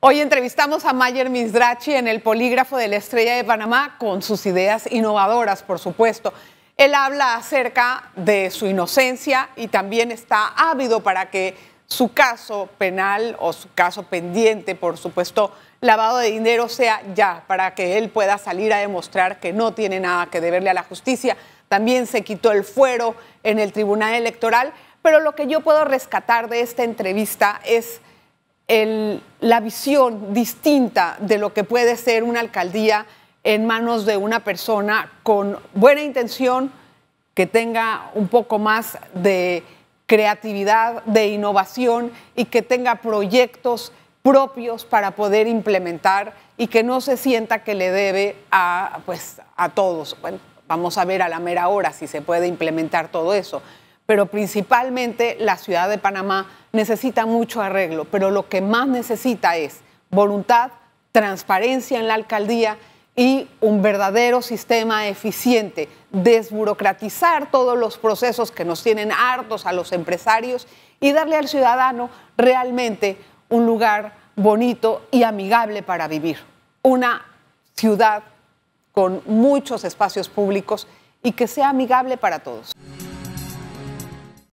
Hoy entrevistamos a Mayer Mizrachi en el polígrafo de la Estrella de Panamá con sus ideas innovadoras, por supuesto. Él habla acerca de su inocencia y también está ávido para que su caso penal o su caso pendiente, por supuesto, lavado de dinero sea ya, para que él pueda salir a demostrar que no tiene nada que deberle a la justicia. También se quitó el fuero en el Tribunal Electoral, pero lo que yo puedo rescatar de esta entrevista es la visión distinta de lo que puede ser una alcaldía en manos de una persona con buena intención, que tenga un poco más de creatividad, de innovación y que tenga proyectos propios para poder implementar y que no se sienta que le debe a, pues, a todos. Bueno, vamos a ver a la mera hora si se puede implementar todo eso pero principalmente la ciudad de Panamá necesita mucho arreglo, pero lo que más necesita es voluntad, transparencia en la alcaldía y un verdadero sistema eficiente, desburocratizar todos los procesos que nos tienen hartos a los empresarios y darle al ciudadano realmente un lugar bonito y amigable para vivir. Una ciudad con muchos espacios públicos y que sea amigable para todos.